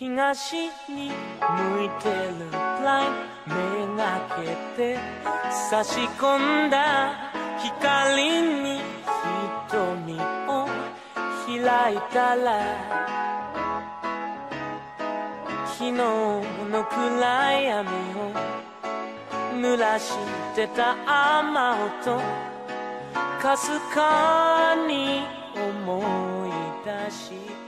東に向いてるプライムめがけて差し込んだ光に瞳を開いたら昨日の暗闇を濡らしてた雨音かすかに思い出して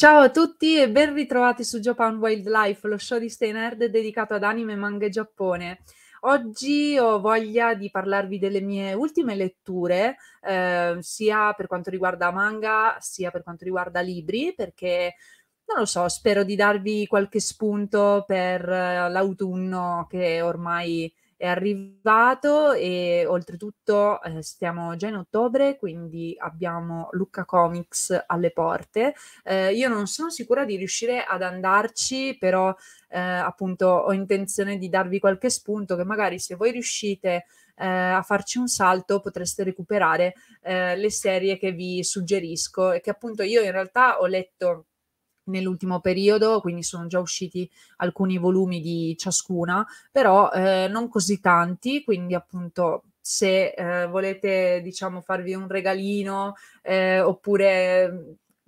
Ciao a tutti e ben ritrovati su Japan Wildlife, lo show di Stay Nerd dedicato ad anime, manga e Giappone. Oggi ho voglia di parlarvi delle mie ultime letture, eh, sia per quanto riguarda manga, sia per quanto riguarda libri, perché non lo so, spero di darvi qualche spunto per eh, l'autunno che ormai è arrivato e oltretutto eh, stiamo già in ottobre, quindi abbiamo Lucca Comics alle porte. Eh, io non sono sicura di riuscire ad andarci, però eh, appunto ho intenzione di darvi qualche spunto che magari se voi riuscite eh, a farci un salto potreste recuperare eh, le serie che vi suggerisco e che appunto io in realtà ho letto nell'ultimo periodo, quindi sono già usciti alcuni volumi di ciascuna, però eh, non così tanti, quindi appunto se eh, volete diciamo farvi un regalino eh, oppure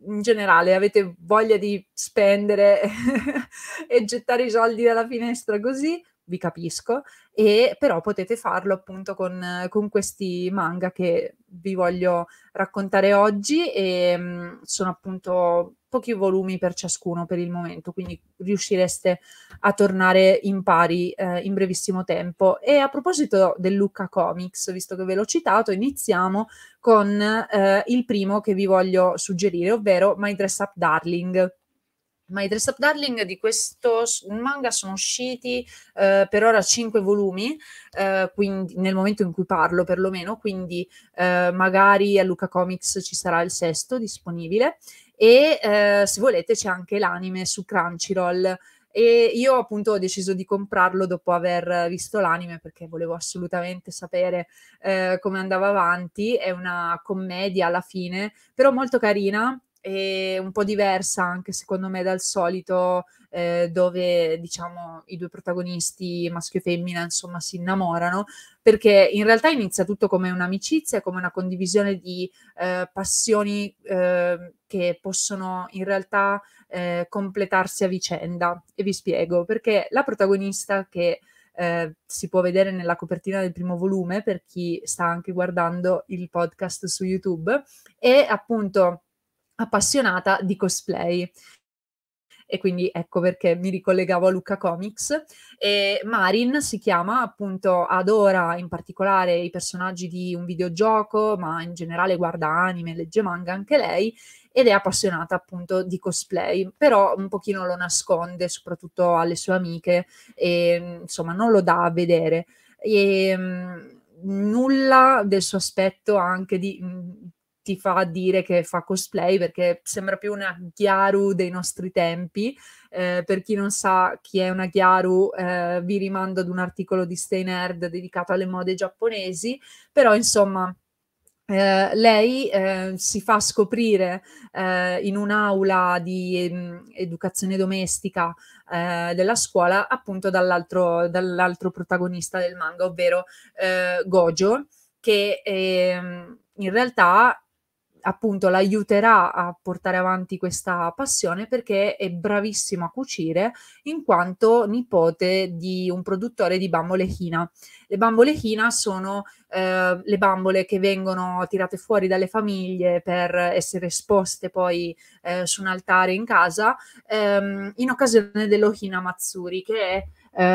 mm, in generale avete voglia di spendere e gettare i soldi dalla finestra così, vi capisco, e però potete farlo appunto con, con questi manga che vi voglio raccontare oggi e mh, mm, sono appunto pochi volumi per ciascuno per il momento, quindi riuscireste a tornare in pari eh, in brevissimo tempo. E a proposito del Lucca Comics, visto che ve l'ho citato, iniziamo con eh, il primo che vi voglio suggerire, ovvero My Dress Up Darling ma i Dress Up Darling di questo manga sono usciti eh, per ora cinque volumi, eh, quindi, nel momento in cui parlo perlomeno, quindi eh, magari a Luca Comics ci sarà il sesto disponibile e eh, se volete c'è anche l'anime su Crunchyroll e io appunto ho deciso di comprarlo dopo aver visto l'anime perché volevo assolutamente sapere eh, come andava avanti. È una commedia alla fine, però molto carina e un po' diversa anche secondo me dal solito eh, dove diciamo i due protagonisti maschio e femmina insomma si innamorano perché in realtà inizia tutto come un'amicizia come una condivisione di eh, passioni eh, che possono in realtà eh, completarsi a vicenda e vi spiego perché la protagonista che eh, si può vedere nella copertina del primo volume per chi sta anche guardando il podcast su YouTube. è appunto appassionata di cosplay. E quindi ecco perché mi ricollegavo a Luca Comics. E Marin si chiama, appunto, adora in particolare i personaggi di un videogioco, ma in generale guarda anime, legge manga anche lei, ed è appassionata appunto di cosplay, però un pochino lo nasconde soprattutto alle sue amiche e insomma non lo dà a vedere. E, mm, nulla del suo aspetto anche di mm, ti fa dire che fa cosplay perché sembra più una Gyaru dei nostri tempi. Eh, per chi non sa chi è una Gyaru, eh, vi rimando ad un articolo di Stay Nerd dedicato alle mode giapponesi, però insomma. Eh, lei eh, si fa scoprire eh, in un'aula di mm, educazione domestica eh, della scuola appunto dall'altro, dall'altro, protagonista del manga, ovvero eh, Gojo, che ehm, in realtà appunto l'aiuterà a portare avanti questa passione perché è bravissimo a cucire in quanto nipote di un produttore di bambole china. Le bambole china sono eh, le bambole che vengono tirate fuori dalle famiglie per essere esposte poi eh, su un altare in casa ehm, in occasione dello Hina Matsuri che è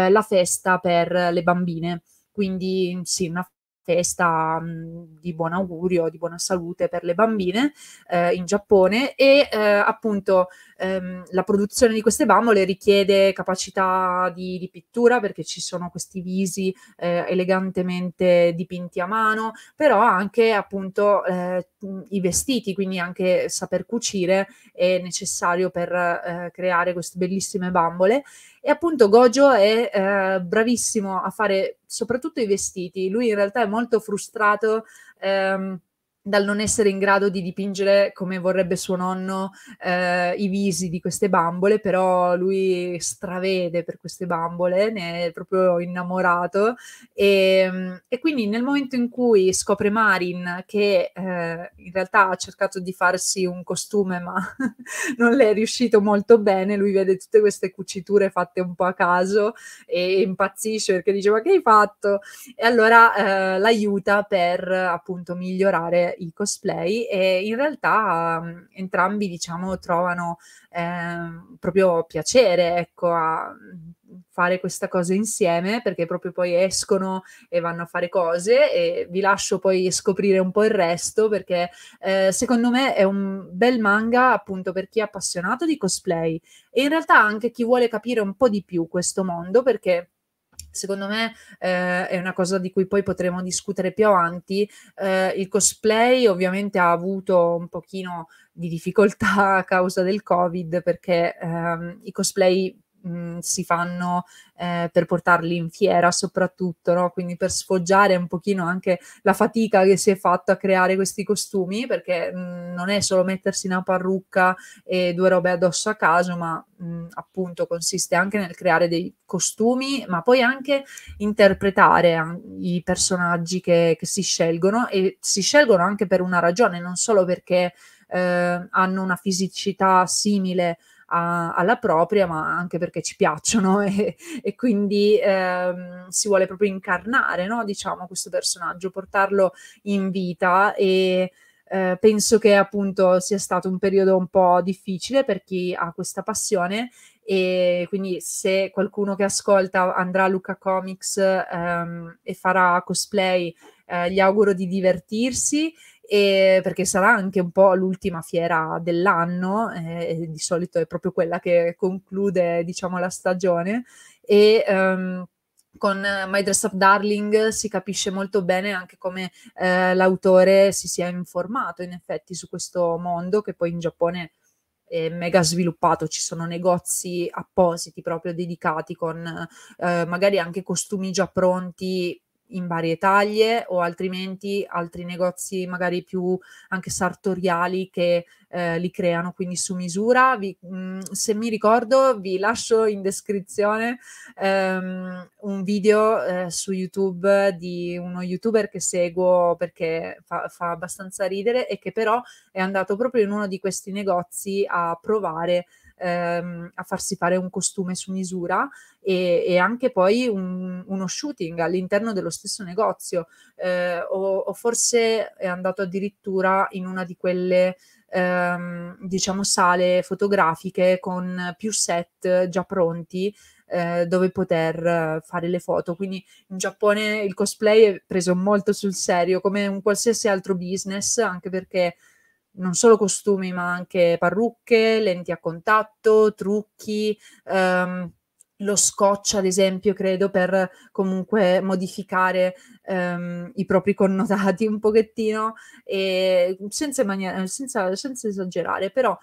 eh, la festa per le bambine. Quindi sì, una festa mm, di buon augurio, di buona salute per le bambine eh, in Giappone e eh, appunto ehm, la produzione di queste bambole richiede capacità di, di pittura perché ci sono questi visi eh, elegantemente dipinti a mano, però anche appunto eh, i vestiti, quindi anche saper cucire è necessario per eh, creare queste bellissime bambole e appunto Gojo è eh, bravissimo a fare soprattutto i vestiti. Lui in realtà è molto frustrato. Ehm, dal non essere in grado di dipingere come vorrebbe suo nonno eh, i visi di queste bambole, però lui stravede per queste bambole, ne è proprio innamorato e, ehm, e quindi nel momento in cui scopre Marin che eh, in realtà ha cercato di farsi un costume ma non le è riuscito molto bene, lui vede tutte queste cuciture fatte un po' a caso e impazzisce perché dice ma che hai fatto? E allora eh, l'aiuta per appunto migliorare i cosplay e in realtà mhmm, entrambi diciamo trovano eh, proprio piacere ecco, a mhmm, fare questa cosa insieme perché proprio poi escono e vanno a fare cose e vi lascio poi scoprire un po' il resto perché eh, secondo me è un bel manga appunto per chi è appassionato di cosplay e in realtà anche chi vuole capire un po' di più questo mondo perché Secondo me eh, è una cosa di cui poi potremo discutere più avanti. Eh, il cosplay ovviamente ha avuto un pochino di difficoltà a causa del Covid perché ehm, i cosplay mh, si fanno eh, per portarli in fiera soprattutto, no? quindi per sfoggiare un pochino anche la fatica che si è fatta a creare questi costumi, perché mh, non è solo mettersi una parrucca e due robe addosso a caso, ma mh, appunto consiste anche nel creare dei costumi, ma poi anche interpretare i personaggi che, che si scelgono e si scelgono anche per una ragione, non solo perché... Eh, hanno una fisicità simile a, alla propria, ma anche perché ci piacciono e, e quindi ehm, si vuole proprio incarnare, no? diciamo, questo personaggio, portarlo in vita e eh, penso che appunto sia stato un periodo un po' difficile per chi ha questa passione e quindi se qualcuno che ascolta andrà a Luca Comics ehm, e farà cosplay, eh, gli auguro di divertirsi e perché sarà anche un po' l'ultima fiera dell'anno, eh, di solito è proprio quella che conclude diciamo, la stagione e um, con My Dress Up Darling si capisce molto bene anche come eh, l'autore si sia informato in effetti su questo mondo che poi in Giappone è mega sviluppato, ci sono negozi appositi proprio dedicati con eh, magari anche costumi già pronti in varie taglie o altrimenti altri negozi magari più anche sartoriali che eh, li creano quindi su misura. Vi, mh, mm, se mi ricordo vi lascio in descrizione ehm, un video eh, su YouTube di uno youtuber che seguo perché fa, fa abbastanza ridere e che però è andato proprio in uno di questi negozi a provare ehm, a farsi fare un costume su misura e, e anche poi un, uno shooting all'interno dello stesso negozio eh, o, o forse è andato addirittura in una di quelle ehm, diciamo sale fotografiche con più set già pronti eh, dove poter fare le foto. Quindi in Giappone il cosplay è preso molto sul serio come un qualsiasi altro business, anche perché non solo costumi, ma anche parrucche, lenti a contatto, trucchi, ehm, lo scotch, ad esempio, credo, per comunque modificare ehm, i propri connotati un pochettino, e senza, mania- senza, senza esagerare, però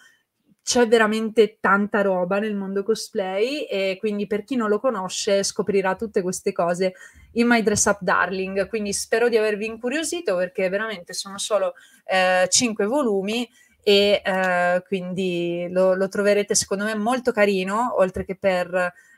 c'è veramente tanta roba nel mondo cosplay e quindi per chi non lo conosce scoprirà tutte queste cose in My Dress Up Darling. Quindi spero di avervi incuriosito perché veramente sono solo eh, 5 volumi e eh, quindi lo, lo, troverete secondo me molto carino, oltre che per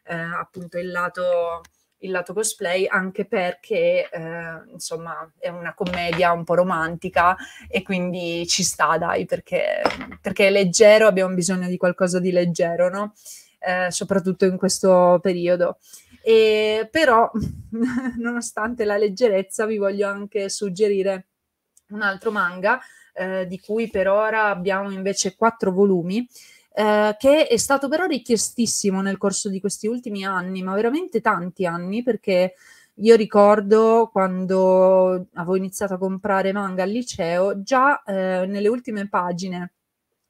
eh, appunto il lato, il lato, cosplay, anche perché eh, insomma è una commedia un po' romantica e quindi ci sta dai perché, perché è leggero, abbiamo bisogno di qualcosa di leggero, no? Eh, soprattutto in questo periodo. E, però, nonostante la leggerezza, vi voglio anche suggerire un altro manga, eh, di cui per ora abbiamo invece quattro volumi. Eh, che è stato però richiestissimo nel corso di questi ultimi anni, ma veramente tanti anni, perché io ricordo quando avevo iniziato a comprare manga al liceo, già eh, nelle ultime pagine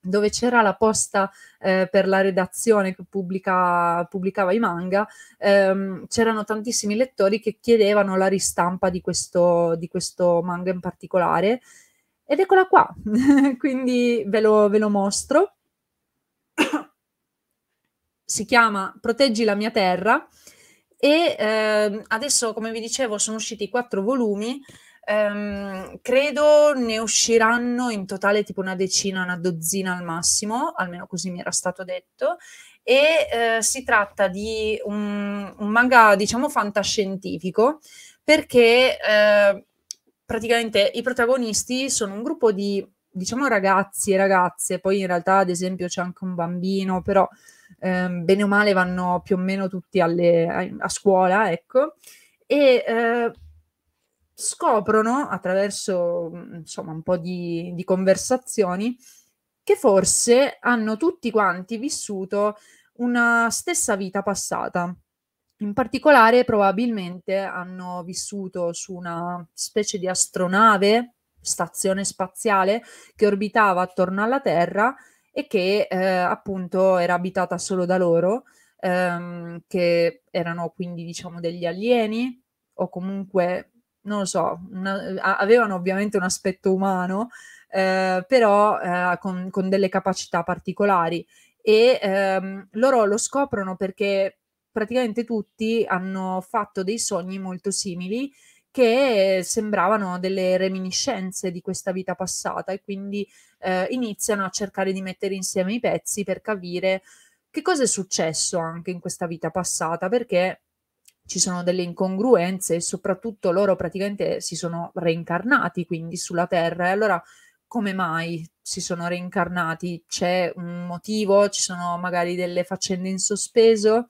dove c'era la posta eh, per la redazione che pubblica, pubblicava i manga, ehm, c'erano tantissimi lettori che chiedevano la ristampa di questo, di questo manga in particolare. Ed eccola qua, quindi ve lo, ve lo mostro. si chiama Proteggi la mia terra e eh, adesso, come vi dicevo, sono usciti quattro volumi. Ehm, credo ne usciranno in totale tipo una decina, una dozzina al massimo, almeno così mi era stato detto. E eh, si tratta di un, un, manga, diciamo, fantascientifico, perché eh, praticamente i protagonisti sono un gruppo di, diciamo, ragazzi e ragazze, poi in realtà, ad esempio, c'è anche un bambino, però eh, bene o male vanno più o meno tutti alle, a, a, scuola, ecco. E eh, scoprono attraverso mm, insomma un po' di, di conversazioni che forse hanno tutti quanti vissuto una stessa vita passata. In particolare, probabilmente hanno vissuto su una specie di astronave, stazione spaziale, che orbitava attorno alla Terra e che eh, appunto era abitata solo da loro, ehm, che erano quindi diciamo degli alieni o comunque non lo so, una, avevano ovviamente un aspetto umano, eh, però eh, con, con, delle capacità particolari. E ehm, loro lo scoprono perché praticamente tutti hanno fatto dei sogni molto simili che sembravano delle reminiscenze di questa vita passata e quindi eh, iniziano a cercare di mettere insieme i pezzi per capire che cosa è successo anche in questa vita passata, perché ci sono delle incongruenze e soprattutto loro praticamente si sono reincarnati quindi sulla Terra. E allora come mai si sono reincarnati? C'è un motivo? Ci sono magari delle faccende in sospeso?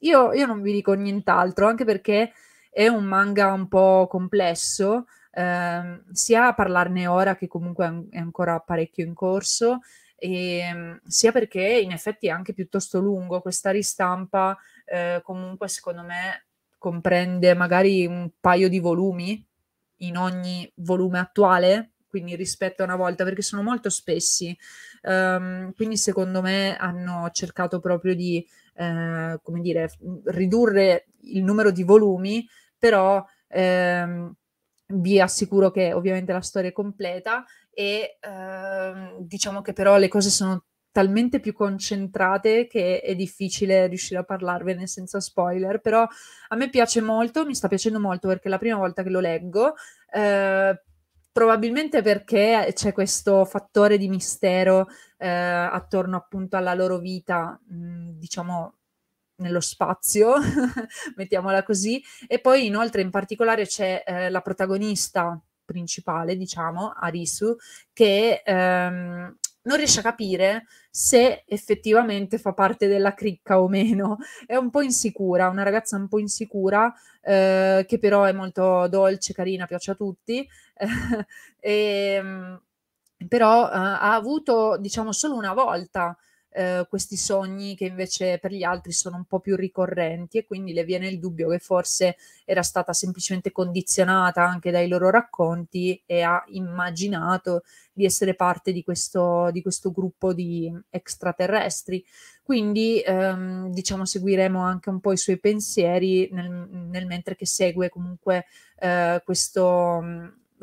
Io, io non vi dico nient'altro, anche perché è un manga un po' complesso, eh, sia a parlarne ora che comunque è ancora parecchio in corso, e, ehm, sia perché in effetti è anche piuttosto lungo, questa ristampa eh, comunque secondo me comprende magari un paio di volumi in ogni volume attuale, quindi rispetto a una volta, perché sono molto spessi. Um, quindi secondo me hanno cercato proprio di, eh, come dire, ridurre il numero di volumi, però ehm, vi assicuro che ovviamente la storia è completa e ehm, diciamo che però le cose sono talmente più concentrate che è difficile riuscire a parlarvene senza spoiler, però a me piace molto, mi sta piacendo molto perché è la prima volta che lo leggo, eh, probabilmente perché c'è questo fattore di mistero eh, attorno appunto alla loro vita, mh, mm, diciamo nello spazio, mettiamola così, e poi inoltre in particolare c'è eh, la protagonista principale, diciamo, Arisu, che ehm, non riesce a capire se effettivamente fa parte della cricca o meno. È un po' insicura, una ragazza un po' insicura, eh, che però è molto dolce, carina, piace a tutti. e, ehm, però eh, ha avuto, diciamo, solo una volta eh, questi sogni che invece per gli altri sono un po' più ricorrenti e quindi le viene il dubbio che forse era stata semplicemente condizionata anche dai loro racconti e ha immaginato di essere parte di questo, di questo gruppo di extraterrestri. Quindi ehm, diciamo seguiremo anche un po' i suoi pensieri nel, nel mentre che segue comunque eh, questo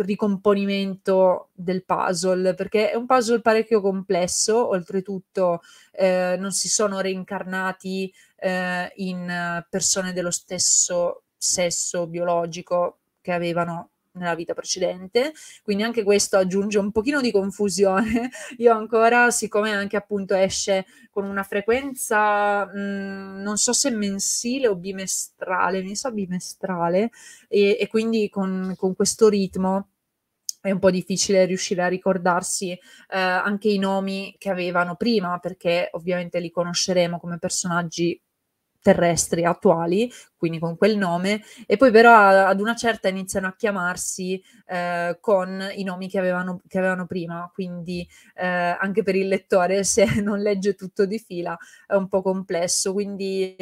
ricomponimento del puzzle, perché è un puzzle parecchio complesso, oltretutto eh, non si sono reincarnati eh, in persone dello stesso sesso biologico che avevano nella vita precedente, quindi anche questo aggiunge un pochino di confusione. Io ancora, siccome anche appunto esce con una frequenza, mh, mm, non so se mensile o bimestrale, mi sa bimestrale, e, e quindi con, con questo ritmo è un po' difficile riuscire a ricordarsi eh, anche i nomi che avevano prima, perché ovviamente li conosceremo come personaggi terrestri attuali, quindi con quel nome, e poi però ad una certa iniziano a chiamarsi eh, con i nomi che avevano, che avevano prima, quindi eh, anche per il lettore se non legge tutto di fila è un po' complesso, quindi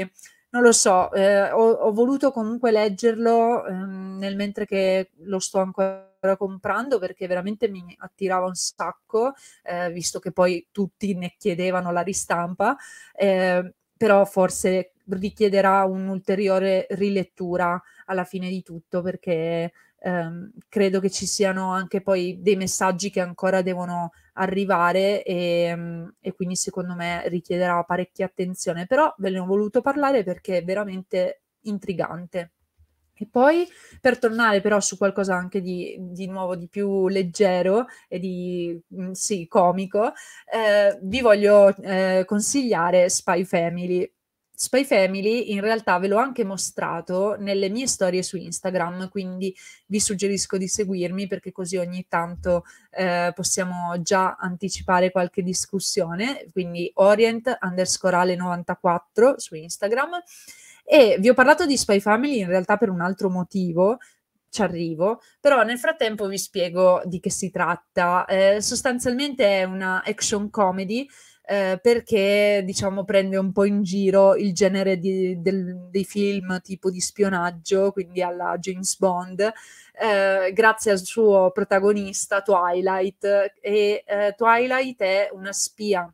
non lo so, eh, ho, ho, voluto comunque leggerlo ehm, nel mentre che lo sto ancora comprando perché veramente mi attirava un sacco, eh, visto che poi tutti ne chiedevano la ristampa, eh, però forse richiederà un'ulteriore rilettura alla fine di tutto perché ehm, credo che ci siano anche poi dei messaggi che ancora devono arrivare e, e quindi secondo me richiederà parecchia attenzione, però ve ne ho voluto parlare perché è veramente intrigante. E poi per tornare però su qualcosa anche di, di nuovo, di più leggero e di sì, comico, eh, vi voglio eh, consigliare Spy Family Spy Family in realtà ve l'ho anche mostrato nelle mie storie su Instagram, quindi vi suggerisco di seguirmi perché così ogni tanto eh, possiamo già anticipare qualche discussione, quindi orient underscore ale 94 su Instagram. E vi ho parlato di Spy Family in realtà per un altro motivo, ci arrivo, però nel frattempo vi spiego di che si tratta. Eh, sostanzialmente è una action comedy eh, perché diciamo prende un po' in giro il genere di, del, dei film tipo di spionaggio, quindi alla James Bond, eh, grazie al suo protagonista Twilight. E eh, Twilight è una spia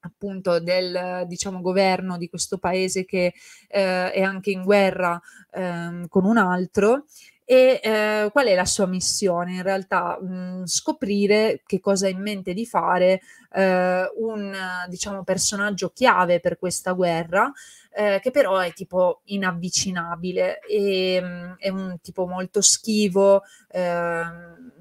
appunto del diciamo, governo di questo paese che eh, è anche in guerra ehm, con un altro e eh, qual è la sua missione? In realtà mh, mm, scoprire che cosa ha in mente di fare eh, un diciamo, personaggio chiave per questa guerra, eh, che però è tipo inavvicinabile, e, mh, mm, è un tipo molto schivo, ehm,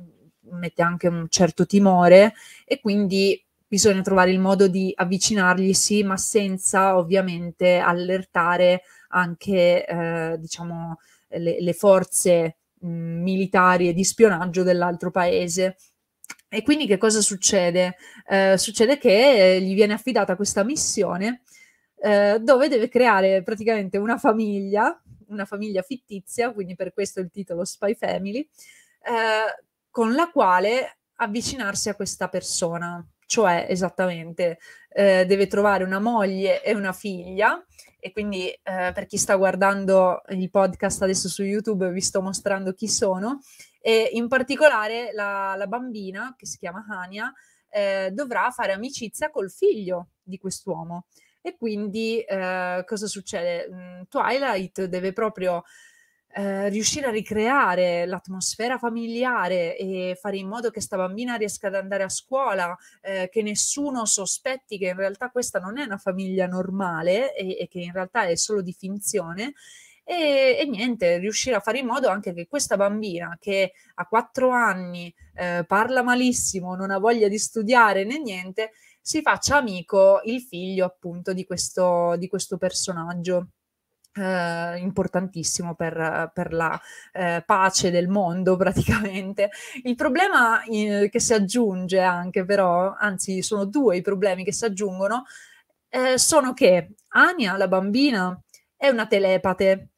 mette anche un certo timore e quindi bisogna trovare il modo di avvicinarglisi, ma senza ovviamente allertare anche, eh, diciamo, le, le forze mh, militari e di spionaggio dell'altro paese. E quindi che cosa succede? Eh, succede che eh, gli viene affidata questa missione eh, dove deve creare praticamente una famiglia, una famiglia fittizia, quindi per questo il titolo Spy Family, eh, con la quale avvicinarsi a questa persona cioè esattamente eh, deve trovare una moglie e una figlia e quindi eh, per chi sta guardando il podcast adesso su YouTube vi sto mostrando chi sono e in particolare la, la bambina che si chiama Hania eh, dovrà fare amicizia col figlio di quest'uomo e quindi eh, cosa succede? Mm, Twilight deve proprio eh, riuscire a ricreare l'atmosfera familiare e fare in modo che sta bambina riesca ad andare a scuola, eh, che nessuno sospetti che in realtà questa non è una famiglia normale e, e che in realtà è solo di finzione. E, e, niente, riuscire a fare in modo anche che questa bambina che a quattro anni eh, parla malissimo, non ha voglia di studiare né niente, si faccia amico il figlio appunto di questo, di questo personaggio eh, importantissimo per, per la eh, pace del mondo praticamente. Il problema eh, che si aggiunge anche però, anzi sono due i problemi che si aggiungono, eh, sono che Ania, la bambina, è una telepate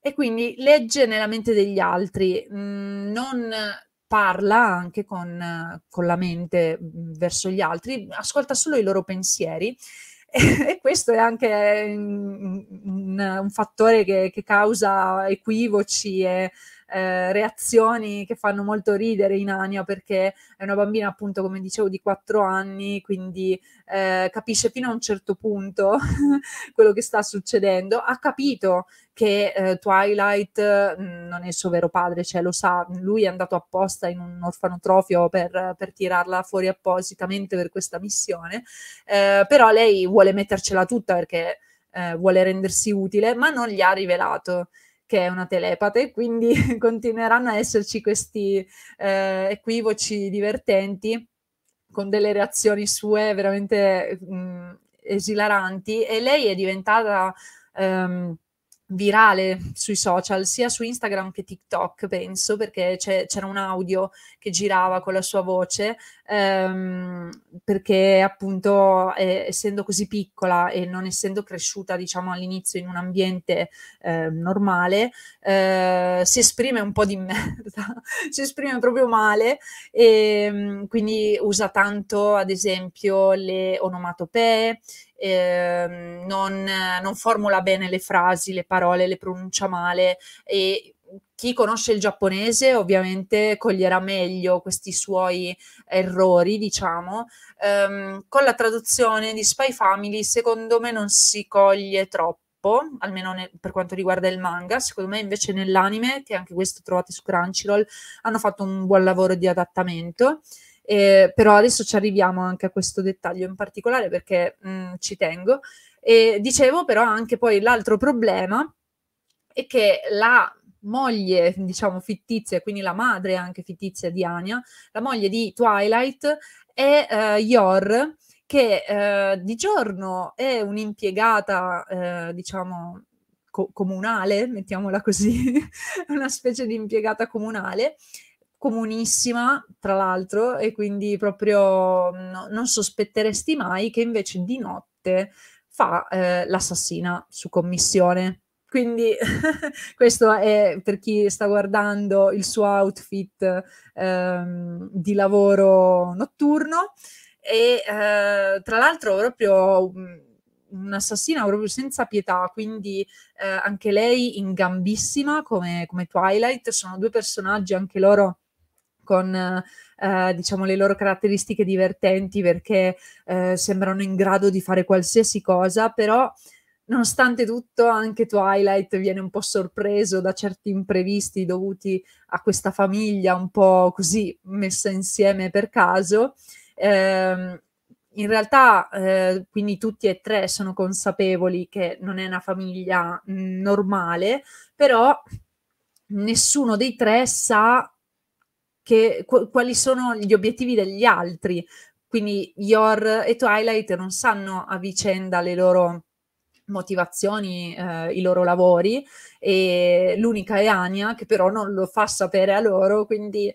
e quindi legge nella mente degli altri, mh, mm, non parla anche con, con la mente mm, verso gli altri, ascolta solo i loro pensieri e questo è anche un, un fattore che, che, causa equivoci e eh, reazioni che fanno molto ridere in Ania perché è una bambina appunto come dicevo di 4 anni quindi eh, capisce fino a un certo punto quello che sta succedendo ha capito che eh, Twilight mm, non è il suo vero padre, cioè lo sa, lui è andato apposta in un orfanotrofio per, per tirarla fuori appositamente per questa missione, eh, però lei vuole mettercela tutta perché eh, vuole rendersi utile, ma non gli ha rivelato che è una telepate, quindi continueranno a esserci questi eh, equivoci divertenti con delle reazioni sue veramente mh, mm, esilaranti e lei è diventata... Um, virale sui social, sia su Instagram che TikTok, penso, perché c'era un audio che girava con la sua voce, ehm, perché appunto eh, essendo così piccola e non essendo cresciuta, diciamo, all'inizio in un ambiente eh, normale, eh, si esprime un po' di merda, si esprime proprio male e ehm, quindi usa tanto, ad esempio, le onomatopee eh, non, non formula bene le frasi, le parole, le pronuncia male e chi conosce il giapponese ovviamente coglierà meglio questi suoi errori, diciamo. Ehm, con la traduzione di Spy Family, secondo me non si coglie troppo, almeno ne- per quanto riguarda il manga. Secondo me invece nell'anime, che anche questo trovate su Crunchyroll, hanno fatto un buon lavoro di adattamento eh, però adesso ci arriviamo anche a questo dettaglio in particolare perché mh, mm, ci tengo. E dicevo però anche poi l'altro problema è che la moglie, diciamo fittizia, quindi la madre anche fittizia di Anya, la moglie di Twilight è eh, Yor, che eh, di giorno è un'impiegata, eh, diciamo, co- comunale, mettiamola così, una specie di impiegata comunale, comunissima, tra l'altro, e quindi proprio no, non sospetteresti mai che invece di notte fa eh, l'assassina su commissione. Quindi questo è per chi sta guardando il suo outfit ehm, di lavoro notturno e eh, tra l'altro proprio mm, un'assassina proprio senza pietà, quindi eh, anche lei in gambissima come, come Twilight, sono due personaggi anche loro con eh, diciamo le loro caratteristiche divertenti perché eh, sembrano in grado di fare qualsiasi cosa, però nonostante tutto anche Twilight viene un po' sorpreso da certi imprevisti dovuti a questa famiglia un po' così messa insieme per caso. Eh, in realtà eh, quindi tutti e tre sono consapevoli che non è una famiglia mm, normale, però nessuno dei tre sa che, quali sono gli obiettivi degli altri. Quindi Yor e Twilight non sanno a vicenda le loro motivazioni, eh, i loro lavori e l'unica è Ania che però non lo fa sapere a loro, quindi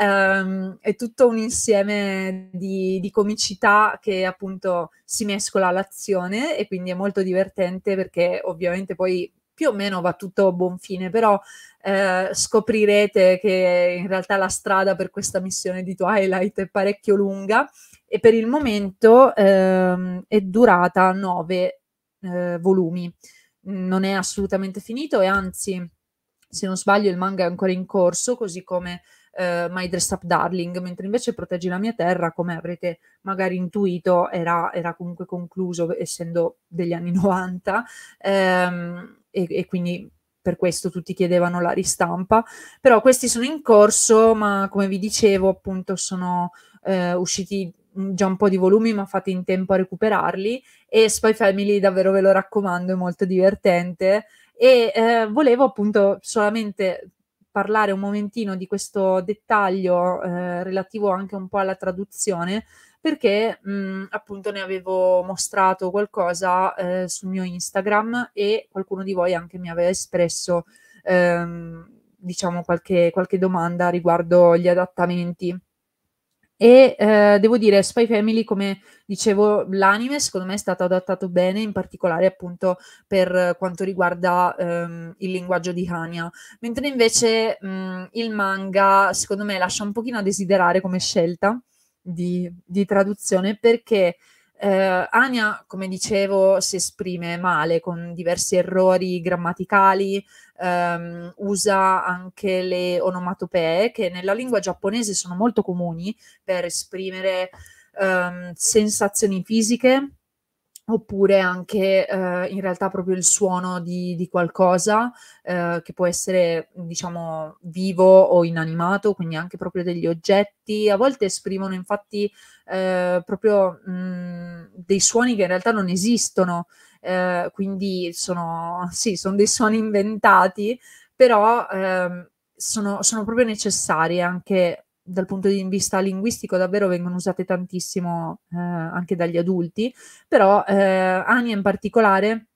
ehm, è tutto un insieme di, di comicità che appunto si mescola all'azione e quindi è molto divertente perché ovviamente poi più o meno va tutto a buon fine, però eh, scoprirete che in realtà la strada per questa missione di Twilight è parecchio lunga e per il momento ehm, è durata nove eh, volumi. Non è assolutamente finito e anzi, se non sbaglio, il manga è ancora in corso, così come eh, My Dress Up Darling, mentre invece Proteggi la mia terra, come avrete magari intuito, era, era comunque concluso, essendo degli anni 90. Ehm, e, e quindi per questo tutti chiedevano la ristampa, però questi sono in corso, ma come vi dicevo appunto sono eh, usciti già un po' di volumi, ma fate in tempo a recuperarli. E Spy Family davvero ve lo raccomando, è molto divertente. E eh, volevo appunto solamente parlare un momentino di questo dettaglio eh, relativo anche un po' alla traduzione, perché mh, mhmm, appunto ne avevo mostrato qualcosa eh, sul mio Instagram e qualcuno di voi anche mi aveva espresso ehm, diciamo qualche, qualche domanda riguardo gli adattamenti. E eh, devo dire, Spy Family, come dicevo, l'anime secondo me è stato adattato bene, in particolare appunto per quanto riguarda ehm, il linguaggio di Hania. Mentre invece mh, mhmm, il manga, secondo me, lascia un pochino a desiderare come scelta, di, di traduzione perché eh, Ania, come dicevo, si esprime male con diversi errori grammaticali, ehm, usa anche le onomatopee che nella lingua giapponese sono molto comuni per esprimere ehm, sensazioni fisiche, oppure anche eh, in realtà proprio il suono di, di qualcosa eh, che può essere diciamo vivo o inanimato, quindi anche proprio degli oggetti, a volte esprimono infatti eh, proprio mh, mm, dei suoni che in realtà non esistono, eh, quindi sono, sì, sono dei suoni inventati, però ehm, sono, sono proprio necessari anche dal punto di vista linguistico davvero vengono usate tantissimo eh, anche dagli adulti, però eh, Ania in particolare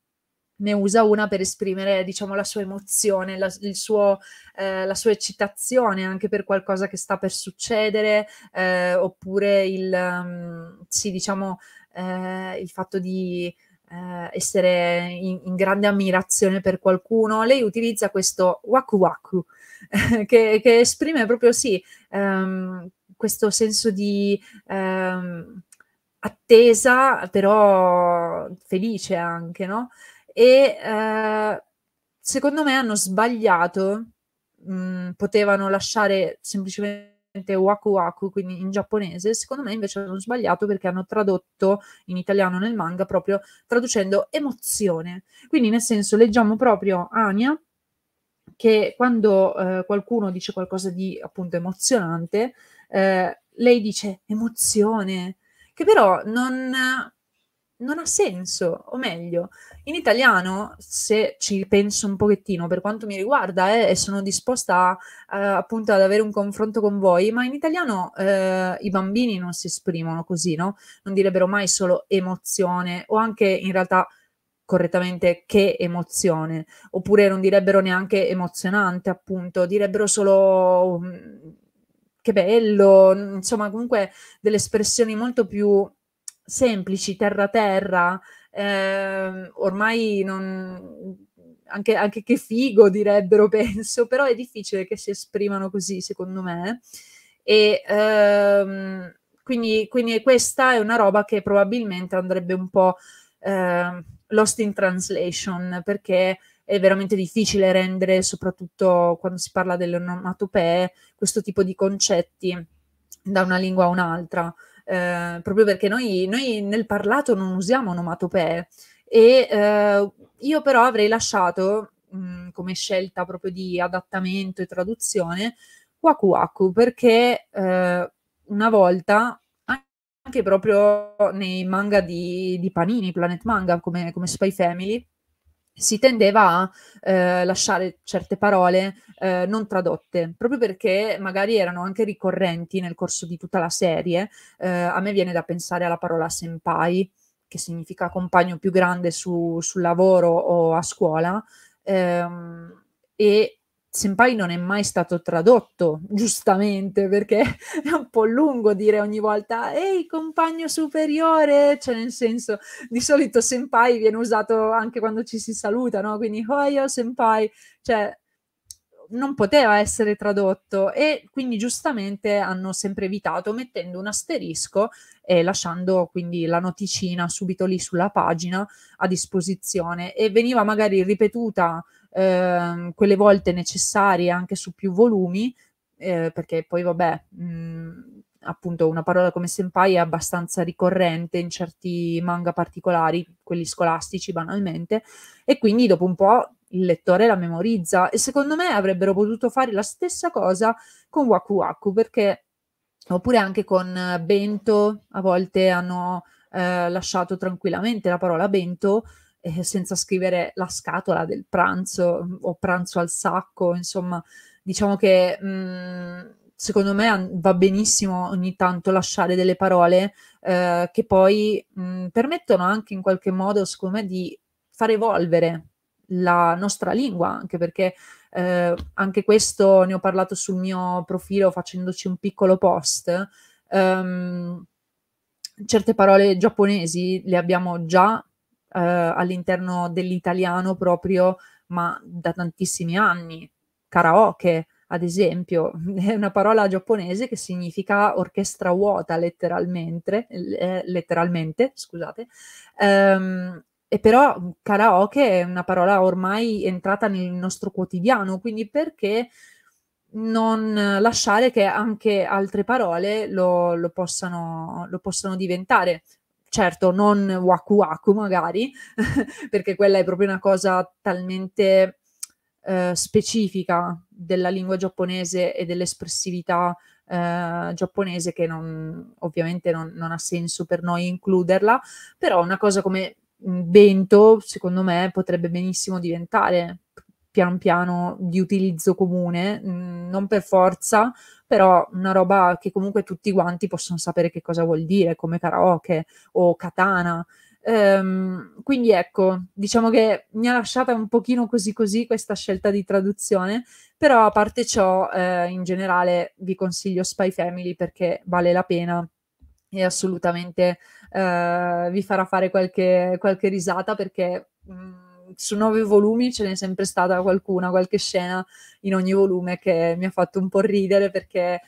ne usa una per esprimere diciamo la sua emozione, la, suo, eh, la sua eccitazione anche per qualcosa che sta per succedere, eh, oppure il, um, sì, diciamo, eh, il fatto di eh, essere in, in, grande ammirazione per qualcuno. Lei utilizza questo waku waku, che, che, esprime proprio sì um, questo senso di um, attesa, però felice anche, no? E uh, secondo me hanno sbagliato, mh, mm, potevano lasciare semplicemente waku waku, quindi in giapponese, secondo me invece hanno sbagliato perché hanno tradotto in italiano nel manga proprio traducendo emozione. Quindi nel senso leggiamo proprio Ania che quando eh, qualcuno dice qualcosa di appunto emozionante, eh, lei dice emozione, che però non, non ha senso, o meglio, in italiano, se ci penso un pochettino per quanto mi riguarda, eh, e sono disposta eh, appunto ad avere un confronto con voi, ma in italiano eh, i bambini non si esprimono così, no? Non direbbero mai solo emozione o anche in realtà correttamente che emozione, oppure non direbbero neanche emozionante, appunto, direbbero solo mm, che bello, insomma, comunque delle espressioni molto più semplici, terra terra, eh, ormai non anche, anche che figo direbbero, penso, però è difficile che si esprimano così, secondo me. E ehm, quindi, quindi questa è una roba che probabilmente andrebbe un po' eh, lost in translation perché è veramente difficile rendere, soprattutto quando si parla delle onomatopee, questo tipo di concetti da una lingua a un'altra, eh, proprio perché noi, noi, nel parlato non usiamo onomatopee e eh, io però avrei lasciato mh, come scelta proprio di adattamento e traduzione Waku Waku perché eh, una volta anche proprio nei manga di, di Panini, Planet Manga, come, come Spy Family, si tendeva a eh, lasciare certe parole eh, non tradotte, proprio perché magari erano anche ricorrenti nel corso di tutta la serie. Eh, a me viene da pensare alla parola senpai, che significa compagno più grande su, sul lavoro o a scuola, ehm, e Senpai non è mai stato tradotto, giustamente, perché è un po' lungo dire ogni volta ehi compagno superiore, cioè nel senso di solito senpai viene usato anche quando ci si saluta, no? Quindi hoyo senpai, cioè non poteva essere tradotto e quindi giustamente hanno sempre evitato mettendo un asterisco e lasciando quindi la noticina subito lì sulla pagina a disposizione e veniva magari ripetuta eh, quelle volte necessarie anche su più volumi eh, perché poi vabbè mh, mm, appunto una parola come senpai è abbastanza ricorrente in certi manga particolari, quelli scolastici banalmente, e quindi dopo un po' il lettore la memorizza e secondo me avrebbero potuto fare la stessa cosa con Waku Waku perché oppure anche con eh, Bento a volte hanno eh, lasciato tranquillamente la parola Bento eh, senza scrivere la scatola del pranzo mm, o pranzo al sacco insomma diciamo che mh, mm, secondo me va benissimo ogni tanto lasciare delle parole eh, che poi mh, mm, permettono anche in qualche modo, secondo me, di far evolvere la nostra lingua, anche perché eh, anche questo ne ho parlato sul mio profilo facendoci un piccolo post. Um, certe parole giapponesi le abbiamo già eh, all'interno dell'italiano proprio, ma da tantissimi anni. Karaoke, ad esempio, è una parola giapponese che significa orchestra vuota letteralmente, eh, letteralmente scusate, um, e però karaoke è una parola ormai entrata nel nostro quotidiano, quindi perché non lasciare che anche altre parole lo, lo, possano, lo possano diventare? Certo, non waku waku magari, perché quella è proprio una cosa talmente eh, specifica della lingua giapponese e dell'espressività eh, giapponese che non, ovviamente non, non, ha senso per noi includerla, però una cosa come Bento, secondo me, potrebbe benissimo diventare pian piano di utilizzo comune, mh, mm, non per forza, però una roba che comunque tutti quanti possono sapere che cosa vuol dire, come karaoke o katana. Ehm, quindi ecco, diciamo che mi ha lasciata un pochino così così questa scelta di traduzione, però a parte ciò, eh, in generale vi consiglio Spy Family perché vale la pena e assolutamente eh, vi farà fare qualche, qualche risata perché... Mh, mm, su nove volumi ce n'è sempre stata qualcuna, qualche scena in ogni volume che mi ha fatto un po' ridere perché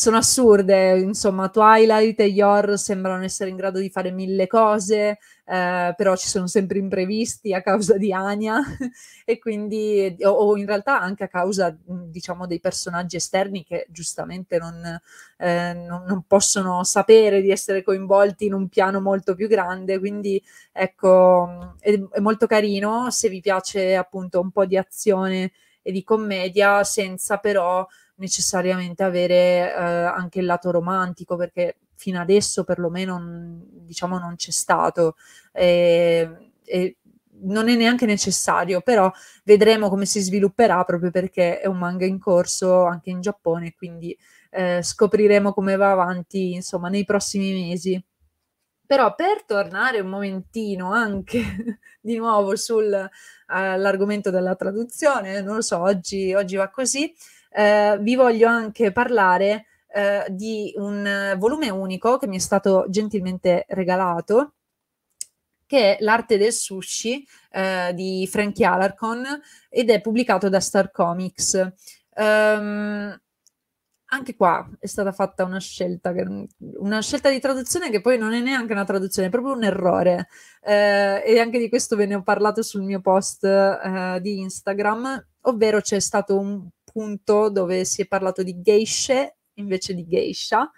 sono assurde, insomma, Twilight e Yor sembrano essere in grado di fare mille cose, eh, però ci sono sempre imprevisti a causa di Anya e quindi, o, o, in realtà anche a causa, diciamo, dei personaggi esterni che giustamente non, eh, non, non possono sapere di essere coinvolti in un piano molto più grande, quindi ecco, è, è molto carino se vi piace appunto un po' di azione e di commedia senza però necessariamente avere eh, anche il lato romantico, perché fino adesso perlomeno diciamo, non c'è stato. E, ehm, e non è neanche necessario, però vedremo come si svilupperà proprio perché è un manga in corso anche in Giappone, quindi eh, scopriremo come va avanti, insomma, nei prossimi mesi. Però per tornare un momentino anche di nuovo sull'argomento eh, uh, della traduzione, non lo so, oggi, oggi va così, eh, vi voglio anche parlare eh, di un volume unico che mi è stato gentilmente regalato, che è L'arte del sushi eh, di Frankie Alarcon ed è pubblicato da Star Comics. Um, anche qua è stata fatta una scelta, una scelta di traduzione che poi non è neanche una traduzione, è proprio un errore. Eh, e anche di questo ve ne ho parlato sul mio post eh, di Instagram, ovvero c'è stato un punto dove si è parlato di geishe invece di geisha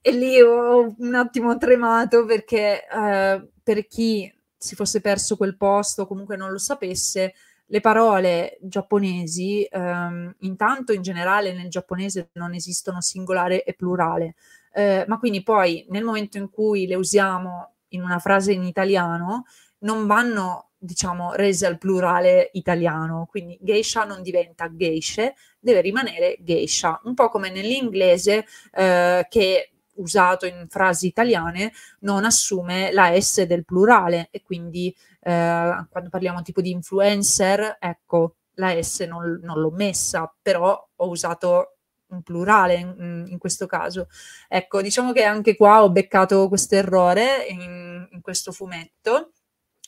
e lì ho un attimo tremato perché eh, per chi si fosse perso quel posto comunque non lo sapesse le parole giapponesi ehm, intanto in generale nel giapponese non esistono singolare e plurale eh, ma quindi poi nel momento in cui le usiamo in una frase in italiano non vanno diciamo, rese al plurale italiano, quindi geisha non diventa geishe, deve rimanere geisha, un po' come nell'inglese eh, che usato in frasi italiane non assume la S del plurale e quindi eh, quando parliamo tipo di influencer, ecco, la S non, non l'ho messa, però ho usato un plurale in, in, questo caso. Ecco, diciamo che anche qua ho beccato questo errore in, in questo fumetto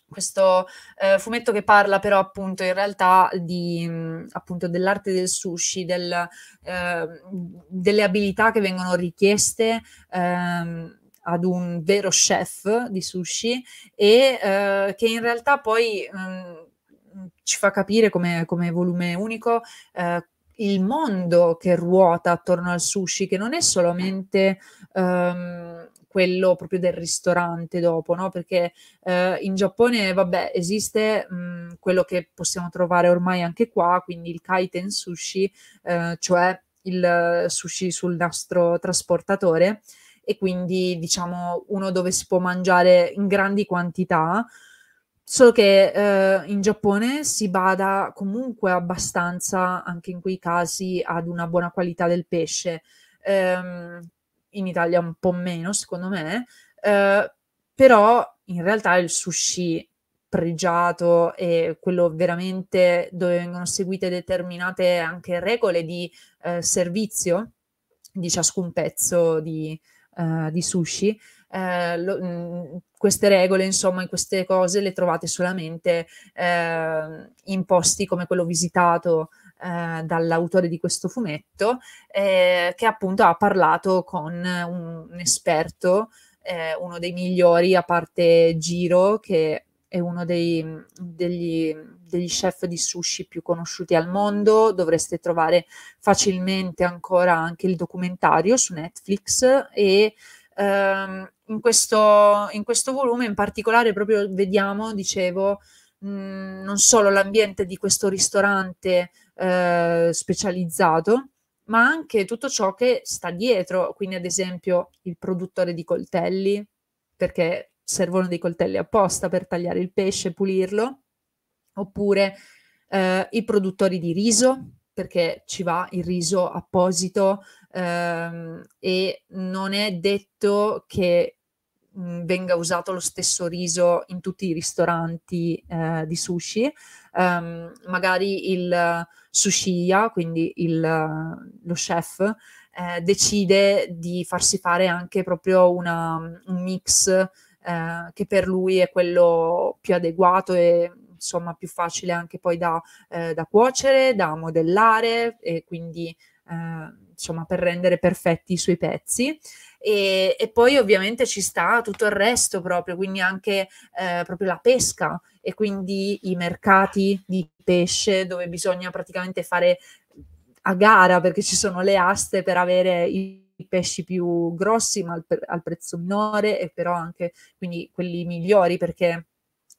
questo eh, fumetto che parla però appunto in realtà di, mh, mm, appunto dell'arte del sushi, del, eh, delle abilità che vengono richieste ehm, ad un vero chef di sushi e eh, che in realtà poi mh, mm, ci fa capire come, come volume unico eh, il mondo che ruota attorno al sushi, che non è solamente... Ehm, quello proprio del ristorante dopo, no? Perché eh, in Giappone, vabbè, esiste mh, mm, quello che possiamo trovare ormai anche qua, quindi il kaiten sushi, eh, cioè il sushi sul nastro trasportatore e quindi diciamo uno dove si può mangiare in grandi quantità. Solo che eh, in Giappone si bada comunque abbastanza, anche in quei casi, ad una buona qualità del pesce. Ehm, in Italia un po' meno secondo me, eh, però in realtà il sushi pregiato e quello veramente dove vengono seguite determinate anche regole di eh, servizio di ciascun pezzo di, eh, di sushi. Eh, lo, mh, mm, queste regole, insomma, queste cose le trovate solamente eh, in posti come quello visitato eh, dall'autore di questo fumetto, eh, che appunto ha parlato con un, un esperto, eh, uno dei migliori, a parte Giro, che è uno dei, degli, degli, chef di sushi più conosciuti al mondo, dovreste trovare facilmente ancora anche il documentario su Netflix e ehm, in, questo, in, questo, volume in particolare proprio vediamo, dicevo, mh, mm, non solo l'ambiente di questo ristorante eh, specializzato, ma anche tutto ciò che sta dietro, quindi ad esempio il produttore di coltelli, perché servono dei coltelli apposta per tagliare il pesce e pulirlo, oppure eh, i produttori di riso, perché ci va il riso apposito ehm, e non è detto che mh, venga usato lo stesso riso in tutti i ristoranti eh, di sushi, um, magari il sushiya, quindi il, lo chef, eh, decide di farsi fare anche proprio una, un mix eh, che per lui è quello più adeguato e insomma più facile anche poi da, eh, da cuocere, da modellare e quindi eh, insomma, per rendere perfetti i suoi pezzi. E, e, poi ovviamente ci sta tutto il resto proprio, quindi anche eh, proprio la pesca e quindi i mercati di pesce dove bisogna praticamente fare a gara perché ci sono le aste per avere i pesci più grossi ma al, al prezzo minore e però anche quindi quelli migliori perché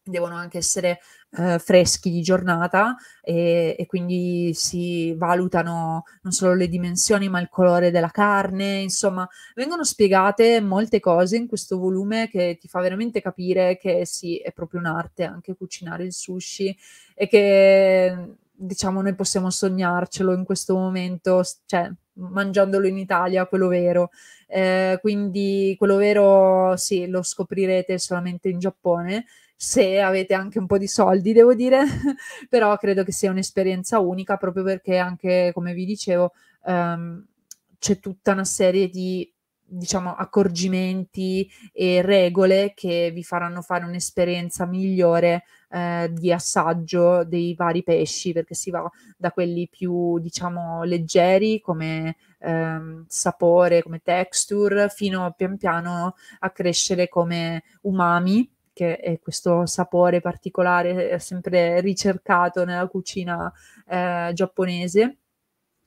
devono anche essere eh, freschi di giornata e, e, quindi si valutano non solo le dimensioni ma il colore della carne, insomma vengono spiegate molte cose in questo volume che ti fa veramente capire che sì, è proprio un'arte anche cucinare il sushi e che diciamo noi possiamo sognarcelo in questo momento, cioè mangiandolo in Italia, quello vero. Eh, quindi quello vero sì, lo scoprirete solamente in Giappone se avete anche un po' di soldi, devo dire, però credo che sia un'esperienza unica proprio perché anche, come vi dicevo, ehm, c'è tutta una serie di diciamo accorgimenti e regole che vi faranno fare un'esperienza migliore eh, di assaggio dei vari pesci perché si va da quelli più diciamo leggeri come ehm, sapore come texture fino pian piano a crescere come umami Mac è eh, questo sapore particolare eh, sempre ricercato nella cucina eh, giapponese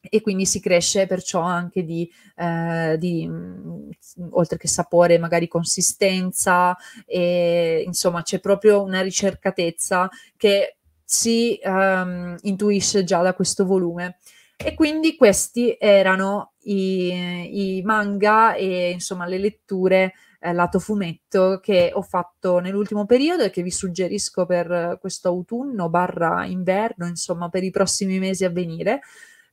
e quindi si cresce perciò anche di, eh, di, mm, oltre che sapore, magari consistenza e insomma c'è proprio una ricercatezza che si ehm, intuisce già da questo volume. E quindi questi erano i, i manga e insomma le letture eh, lato fumetto che ho fatto nell'ultimo periodo e che vi suggerisco per eh, questo autunno barra inverno, insomma per i prossimi mesi a venire.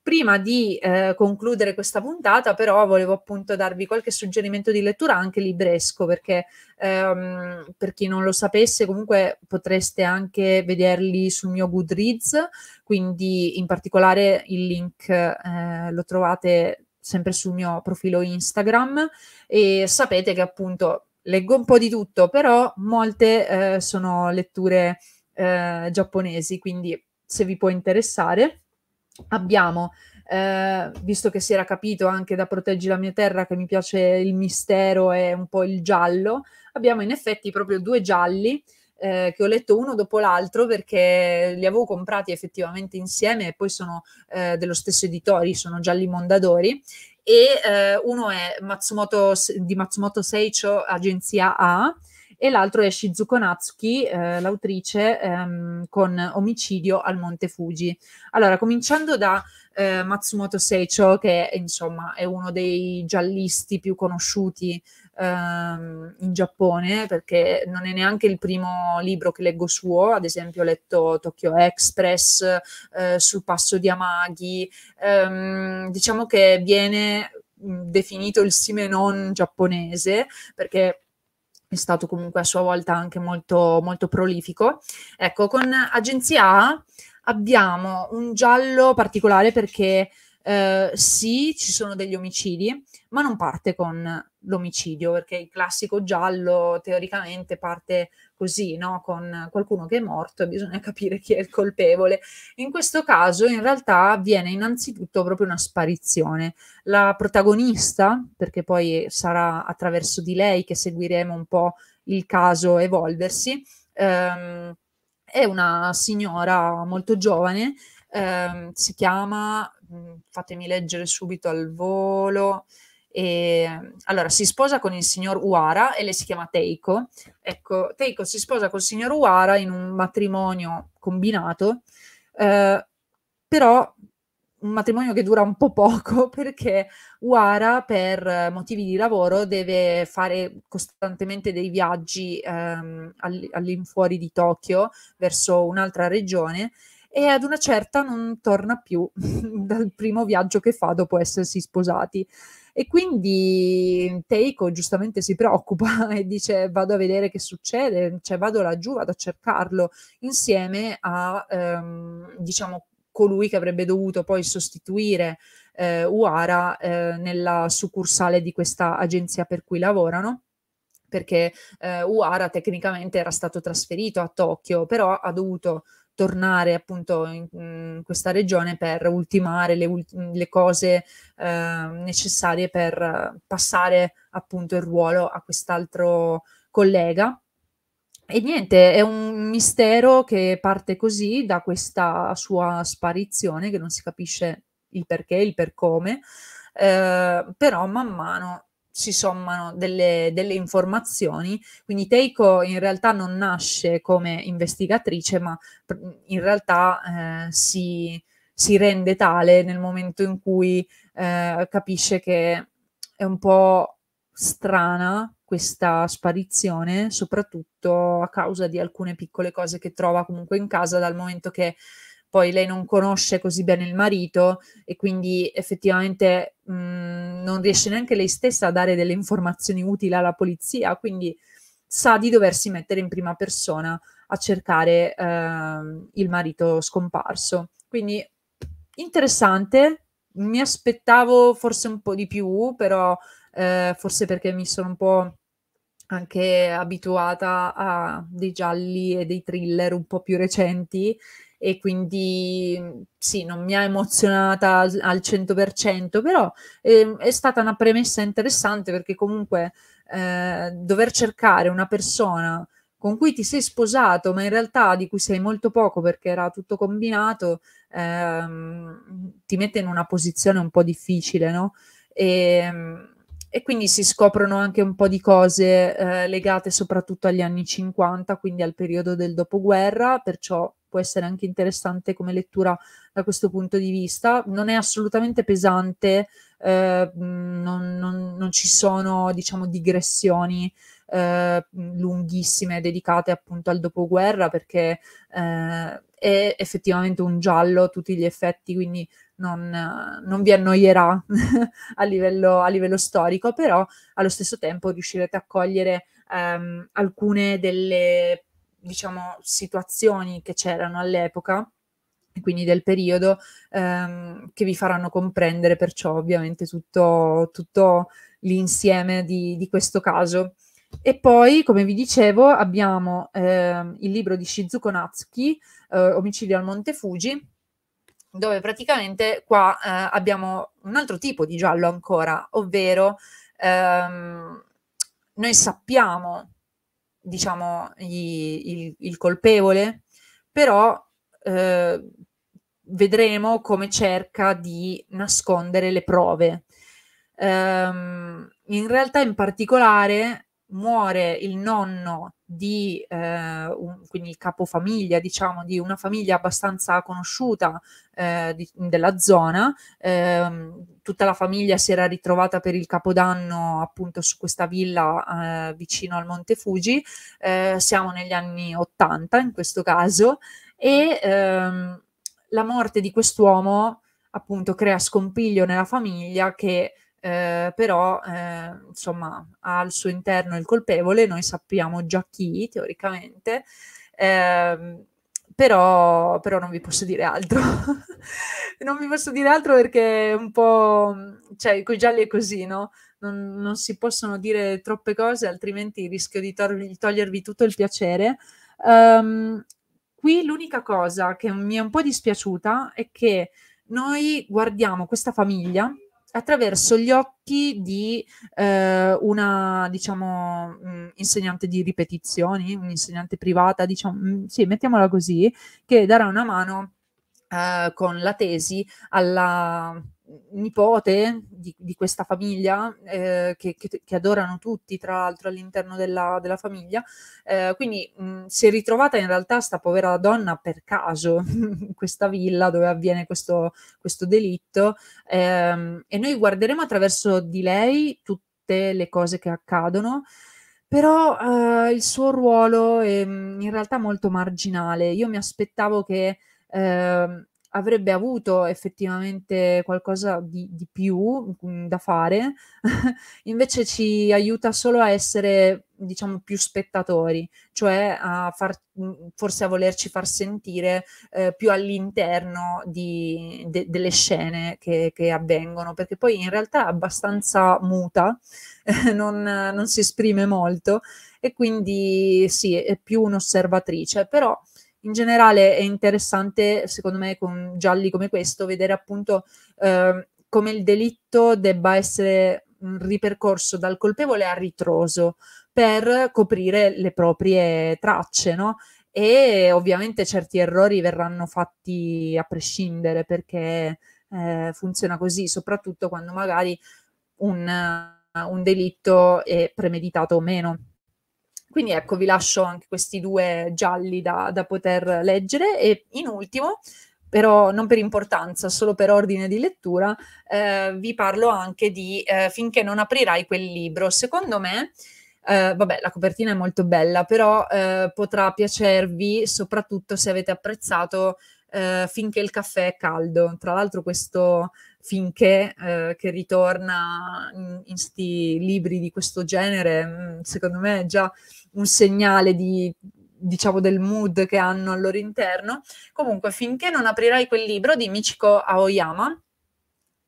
Prima di eh, concludere questa puntata, però, volevo appunto darvi qualche suggerimento di lettura anche libresco, perché ehm, per chi non lo sapesse, comunque potreste anche vederli sul mio Goodreads. Quindi, in particolare, il link eh, lo trovate sempre sul mio profilo Instagram e sapete che appunto leggo un po' di tutto, però molte eh, sono letture eh, giapponesi, quindi se vi può interessare abbiamo eh, visto che si era capito anche da Proteggi la mia terra che mi piace il mistero e un po' il giallo, abbiamo in effetti proprio due gialli eh, che ho letto uno dopo l'altro perché li avevo comprati effettivamente insieme e poi sono eh, dello stesso editore, sono Gialli Mondadori e eh, uno è Matsumoto, di Matsumoto Seicho, Agenzia A, e l'altro è Shizuko Natsuki, eh, l'autrice, ehm, con Omicidio al Monte Fuji. Allora, cominciando da eh, Matsumoto Seicho, che insomma è uno dei giallisti più conosciuti Ehm, in Giappone, perché non è neanche il primo libro che leggo suo, ad esempio ho letto Tokyo Express, eh, sul passo di Amagi, ehm, diciamo che viene mm, definito il Simenon giapponese, perché è stato comunque a sua volta anche molto, molto prolifico. Ecco, con Agenzia A abbiamo un giallo particolare perché eh, sì, ci sono degli omicidi, ma non parte con l'omicidio, perché il classico giallo teoricamente parte così, no? con qualcuno che è morto e bisogna capire chi è il colpevole. In questo caso in realtà avviene innanzitutto proprio una sparizione. La protagonista, perché poi sarà attraverso di lei che seguiremo un po' il caso evolversi, ehm, è una signora molto giovane, ehm, si chiama, mm, fatemi leggere subito al volo, e, ehm, allora, si sposa con il signor Uara e lei si chiama Teiko. Ecco, Teiko si sposa col signor Uara in un matrimonio combinato, eh, però un matrimonio che dura un po' poco perché Uara per motivi di lavoro deve fare costantemente dei viaggi ehm, all'infuori di Tokyo verso un'altra regione e ad una certa non torna più dal primo viaggio che fa dopo essersi sposati. E quindi Teiko giustamente si preoccupa e dice vado a vedere che succede, cioè vado laggiù, vado a cercarlo insieme a ehm, diciamo colui che avrebbe dovuto poi sostituire eh, Uara eh, nella succursale di questa agenzia per cui lavorano perché eh, Uara tecnicamente era stato trasferito a Tokyo, però ha dovuto tornare appunto in, in questa regione per ultimare le, le cose eh, necessarie per passare appunto il ruolo a quest'altro collega. E niente, è un mistero che parte così da questa sua sparizione che non si capisce il perché, il per come, eh, però man mano si sommano delle, delle informazioni. Quindi Teiko in realtà non nasce come investigatrice, ma in realtà eh, si, si, rende tale nel momento in cui eh, capisce che è un po' strana questa sparizione, soprattutto a causa di alcune piccole cose che trova comunque in casa, dal momento che poi lei non conosce così bene il marito e quindi effettivamente mh, mhmm, non riesce neanche lei stessa a dare delle informazioni utili alla polizia, quindi sa di doversi mettere in prima persona a cercare eh, il marito scomparso. Quindi interessante, mi aspettavo forse un po' di più, però eh, forse perché mi sono un po' anche abituata a dei gialli e dei thriller un po' più recenti e quindi sì, non mi ha emozionata al 100%, però eh, è stata una premessa interessante perché comunque eh, dover cercare una persona con cui ti sei sposato, ma in realtà di cui sei molto poco perché era tutto combinato, ehm, ti mette in una posizione un po' difficile, no? E, ehm, e quindi si scoprono anche un po' di cose eh, legate soprattutto agli anni 50, quindi al periodo del dopoguerra, perciò può essere anche interessante come lettura da questo punto di vista. Non è assolutamente pesante, eh, non, non, non, ci sono diciamo digressioni eh, lunghissime dedicate appunto al dopoguerra perché eh, è effettivamente un giallo a tutti gli effetti, quindi non, non vi annoierà a, livello, a livello storico, però allo stesso tempo riuscirete a cogliere ehm, alcune delle diciamo, situazioni che c'erano all'epoca quindi del periodo ehm, che vi faranno comprendere perciò ovviamente tutto, tutto l'insieme di, di, questo caso. E poi, come vi dicevo, abbiamo ehm, il libro di Shizuko Natsuki, eh, Omicidio al Monte Fuji, dove praticamente qua eh, abbiamo un altro tipo di giallo ancora, ovvero ehm, noi sappiamo diciamo, gli, il, il, colpevole, però eh, vedremo come cerca di nascondere le prove. Ehm, in realtà, in particolare, muore il nonno di, eh, un, quindi capofamiglia, diciamo, di una famiglia abbastanza conosciuta eh, di, della zona. Eh, tutta la famiglia si era ritrovata per il capodanno appunto su questa villa eh, vicino al Monte Fuji. Eh, siamo negli anni 80 in questo caso e ehm, la morte di quest'uomo appunto crea scompiglio nella famiglia che eh, però eh, insomma ha al suo interno il colpevole, noi sappiamo già chi teoricamente, eh, però, però non vi posso dire altro, non vi posso dire altro perché è un po', cioè con i gialli è così, no? Non, non, si possono dire troppe cose, altrimenti rischio di, to- di togliervi tutto il piacere. Um, qui l'unica cosa che mi è un po' dispiaciuta è che noi guardiamo questa famiglia attraverso gli occhi di eh, una, diciamo, mh, mm, insegnante di ripetizioni, un'insegnante privata, diciamo, mh, mm, sì, mettiamola così, che darà una mano eh, con la tesi alla nipote di, di, questa famiglia eh, che, che, che, adorano tutti, tra l'altro, all'interno della, della famiglia. Eh, quindi mh, si è ritrovata in realtà sta povera donna per caso in questa villa dove avviene questo, questo delitto eh, e noi guarderemo attraverso di lei tutte le cose che accadono però eh, il suo ruolo è in realtà molto marginale. Io mi aspettavo che eh, avrebbe avuto effettivamente qualcosa di, di più mh, mm, da fare, invece ci aiuta solo a essere, diciamo, più spettatori, cioè a far, mm, forse a volerci far sentire eh, più all'interno di, de, delle scene che, che, avvengono, perché poi in realtà è abbastanza muta, non, non si esprime molto e quindi sì, è più un'osservatrice, però in generale è interessante, secondo me, con gialli come questo, vedere appunto eh, come il delitto debba essere ripercorso dal colpevole a ritroso per coprire le proprie tracce, no? E ovviamente certi errori verranno fatti a prescindere perché eh, funziona così, soprattutto quando magari un, un delitto è premeditato o meno. Quindi ecco, vi lascio anche questi due gialli da, da poter leggere. E in ultimo, però non per importanza, solo per ordine di lettura, eh, vi parlo anche di eh, Finché non aprirai quel libro. Secondo me, eh, vabbè, la copertina è molto bella, però eh, potrà piacervi soprattutto se avete apprezzato eh, Finché il caffè è caldo. Tra l'altro questo finché eh, che ritorna in questi libri di questo genere, mm, secondo me è già un segnale di, diciamo, del mood che hanno al loro interno. Comunque, finché non aprirai quel libro di Michiko Aoyama,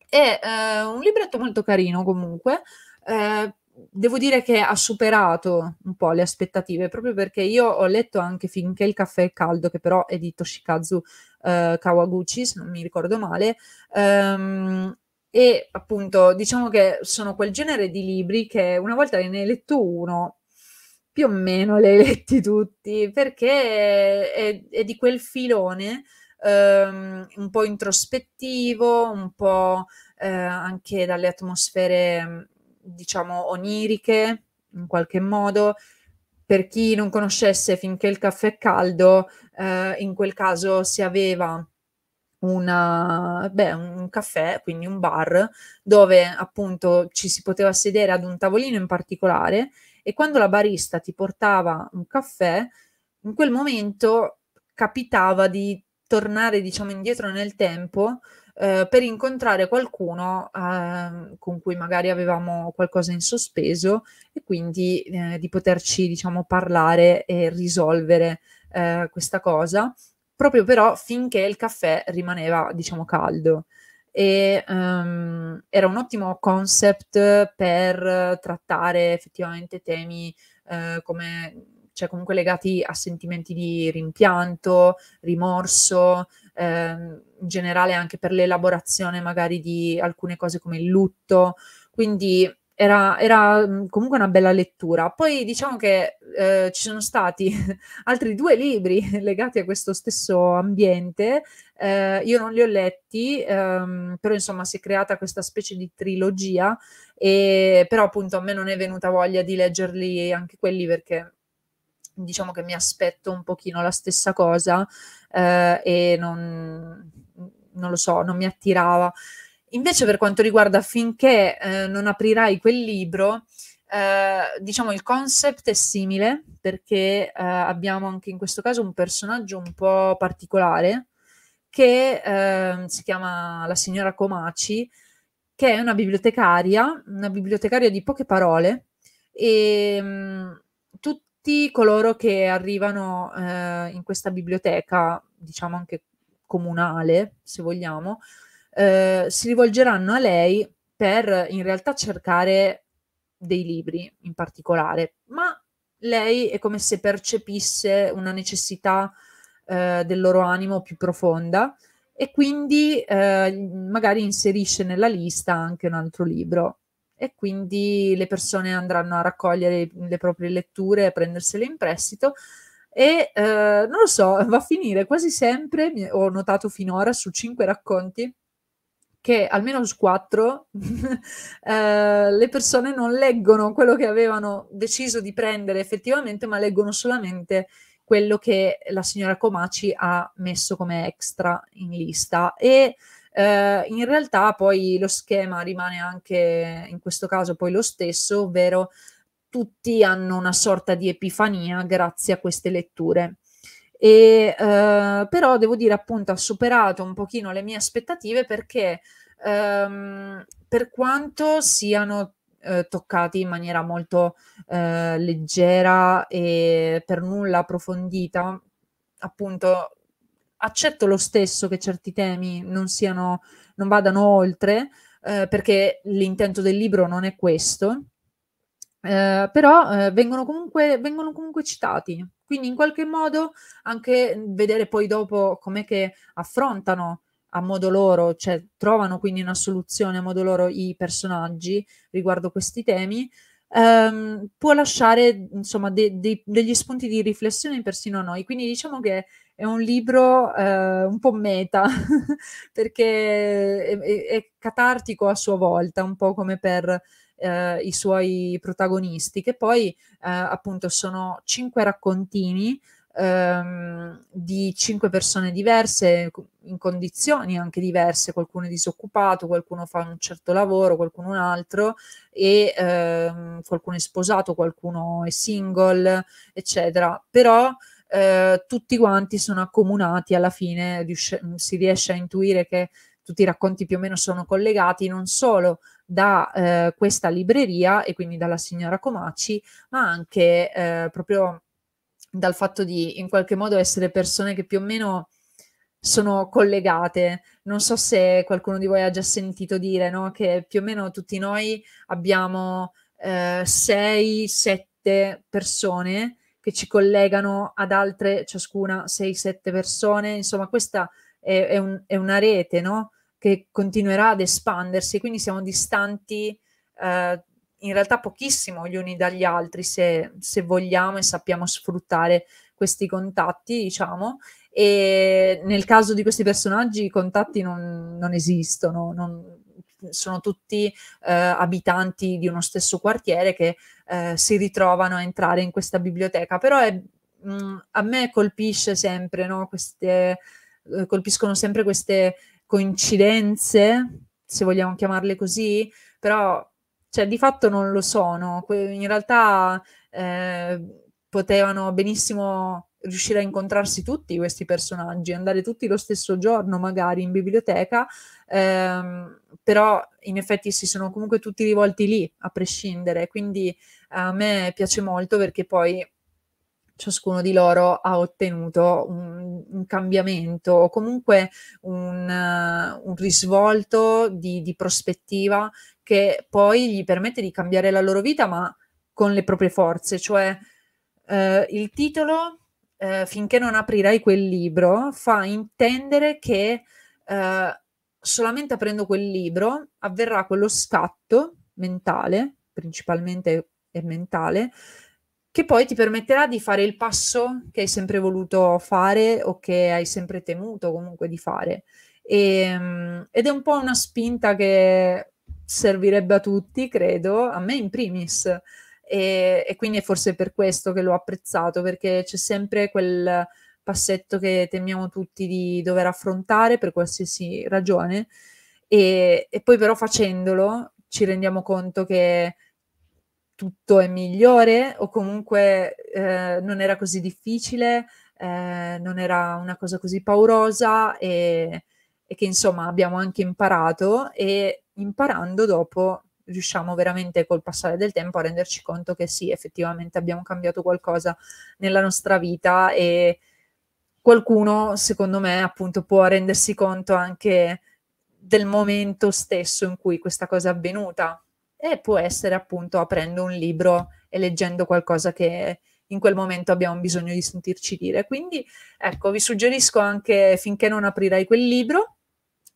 è eh, un libretto molto carino comunque. Eh, devo dire che ha superato un po' le aspettative, proprio perché io ho letto anche Finché il caffè è caldo, che però è di Toshikazu eh, Kawaguchi, se non mi ricordo male. Ehm, e appunto diciamo che sono quel genere di libri che una volta ne hai letto uno più o meno le hai letti tutti, perché è, è di quel filone ehm, un po' introspettivo, un po' eh, anche dalle atmosfere, diciamo, oniriche, in qualche modo. Per chi non conoscesse finché il caffè è caldo, eh, in quel caso si aveva una, beh, un caffè, quindi un bar, dove appunto ci si poteva sedere ad un tavolino in particolare e quando la barista ti portava un caffè, in quel momento capitava di tornare diciamo indietro nel tempo eh, per incontrare qualcuno eh, con cui magari avevamo qualcosa in sospeso e quindi eh, di poterci diciamo parlare e risolvere eh, questa cosa proprio però finché il caffè rimaneva diciamo caldo e um, era un ottimo concept per trattare effettivamente temi uh, come cioè comunque legati a sentimenti di rimpianto, rimorso, ehm, in generale anche per l'elaborazione magari di alcune cose come il lutto. Quindi era, era mm, comunque una bella lettura. Poi diciamo che eh, ci sono stati altri due libri legati a questo stesso ambiente, eh, io non li ho letti, ehm, però insomma si è creata questa specie di trilogia, e, però appunto a me non è venuta voglia di leggerli anche quelli perché diciamo che mi aspetto un pochino la stessa cosa eh, e non, non lo so, non mi attirava. Invece per quanto riguarda finché eh, non aprirai quel libro, eh, diciamo il concept è simile perché eh, abbiamo anche in questo caso un personaggio un po' particolare che ehm, si chiama la signora Comaci, che è una bibliotecaria, una bibliotecaria di poche parole e ehm, mh, tutti coloro che arrivano eh, in questa biblioteca, diciamo anche comunale, se vogliamo, eh, si rivolgeranno a lei per in realtà cercare dei libri in particolare, ma lei è come se percepisse una necessità eh, del loro animo più profonda e quindi eh, magari inserisce nella lista anche un altro libro e quindi le persone andranno a raccogliere le proprie letture, a prendersele in prestito e eh, non lo so, va a finire quasi sempre, ho notato finora su cinque racconti, che almeno su quattro eh, le persone non leggono quello che avevano deciso di prendere effettivamente, ma leggono solamente quello che la signora Comaci ha messo come extra in lista. E eh, in realtà poi lo schema rimane anche in questo caso poi lo stesso, ovvero tutti hanno una sorta di epifania grazie a queste letture e, eh, però devo dire appunto ha superato un pochino le mie aspettative perché ehm, per quanto siano eh, toccati in maniera molto eh, leggera e per nulla approfondita, appunto accetto lo stesso che certi temi non siano, non vadano oltre, eh, perché l'intento del libro non è questo, eh, però eh, vengono comunque, vengono comunque citati, quindi in qualche modo anche mhmm, vedere poi dopo com'è che affrontano a modo loro, cioè trovano quindi una soluzione a modo loro i personaggi riguardo questi temi, ehm, può lasciare insomma de- de- degli spunti di riflessione persino a noi. Quindi diciamo che è un libro eh, un po' meta perché è, è, è catartico a sua volta, un po' come per eh, i suoi protagonisti, che poi eh, appunto sono cinque raccontini ehm, di cinque persone diverse, in condizioni anche diverse, qualcuno è disoccupato, qualcuno fa un certo lavoro, qualcuno un altro, e ehm, qualcuno è sposato, qualcuno è single, eccetera. Però eh, tutti quanti sono accomunati alla fine, si riesce a intuire che tutti i racconti più o meno sono collegati non solo da eh, questa libreria e quindi dalla signora Comaci, ma anche eh, proprio dal fatto di in qualche modo essere persone che più o meno sono collegate. Non so se qualcuno di voi ha già sentito dire no? che più o meno tutti noi abbiamo 6-7 eh, persone che ci collegano ad altre, ciascuna 6-7 persone. Insomma, questa è, è, un, è una rete no? che continuerà ad espandersi, quindi siamo distanti eh, in realtà pochissimo gli uni dagli altri se, se vogliamo e sappiamo sfruttare questi contatti, diciamo, e nel caso di questi personaggi i contatti non, non esistono, non, sono tutti eh, abitanti di uno stesso quartiere che eh, si ritrovano a entrare in questa biblioteca, però è, mh, mm, a me colpisce sempre, no? queste, eh, colpiscono sempre queste coincidenze, se vogliamo chiamarle così, però cioè, di fatto non lo sono. In realtà eh, potevano benissimo riuscire a incontrarsi tutti questi personaggi, andare tutti lo stesso giorno magari in biblioteca, ehm, però in effetti si sono comunque tutti rivolti lì, a prescindere. Quindi a me piace molto perché poi ciascuno di loro ha ottenuto un, un cambiamento o comunque un, uh, un risvolto di, di prospettiva che poi gli permette di cambiare la loro vita, ma con le proprie forze. Cioè, eh, il titolo, eh, finché non aprirai quel libro, fa intendere che eh, solamente aprendo quel libro avverrà quello scatto mentale, principalmente è mentale, che poi ti permetterà di fare il passo che hai sempre voluto fare o che hai sempre temuto comunque di fare. E, ehm, ed è un po' una spinta che servirebbe a tutti, credo, a me in primis. E, e quindi è forse per questo che l'ho apprezzato, perché c'è sempre quel passetto che temiamo tutti di dover affrontare per qualsiasi ragione. E, e poi però facendolo ci rendiamo conto che tutto è migliore o comunque eh, non era così difficile, eh, non era una cosa così paurosa e, e che insomma abbiamo anche imparato e imparando dopo riusciamo veramente col passare del tempo a renderci conto che sì, effettivamente abbiamo cambiato qualcosa nella nostra vita e qualcuno, secondo me, appunto può rendersi conto anche del momento stesso in cui questa cosa è avvenuta, e può essere appunto aprendo un libro e leggendo qualcosa che in quel momento abbiamo bisogno di sentirci dire. Quindi ecco, vi suggerisco anche finché non aprirai quel libro,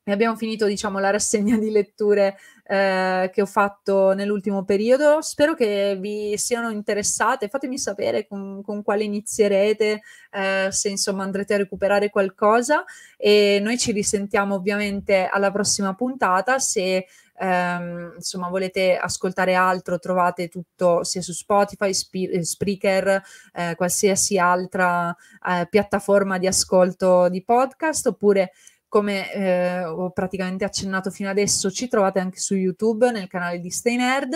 e abbiamo finito, diciamo, la rassegna di letture eh, che ho fatto nell'ultimo periodo. Spero che vi siano interessate. Fatemi sapere con, con quale inizierete, eh, se insomma andrete a recuperare qualcosa. E noi ci risentiamo ovviamente alla prossima puntata. Se ehm, insomma volete ascoltare altro, trovate tutto sia su Spotify, Sp- Spreaker, eh, qualsiasi altra eh, piattaforma di ascolto di podcast oppure come eh, ho praticamente accennato fino adesso, ci trovate anche su YouTube nel canale di Stay Nerd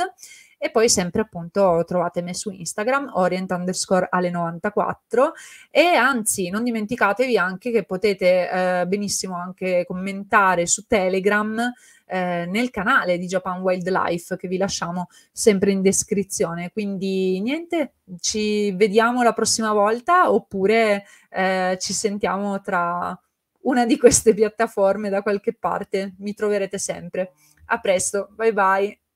e poi sempre appunto trovate me su Instagram orient underscore alle 94 e anzi non dimenticatevi anche che potete eh, benissimo anche commentare su Telegram eh, nel canale di Japan Wildlife che vi lasciamo sempre in descrizione quindi niente ci vediamo la prossima volta oppure eh, ci sentiamo tra una di queste piattaforme da qualche parte. Mi troverete sempre. A presto, bye bye.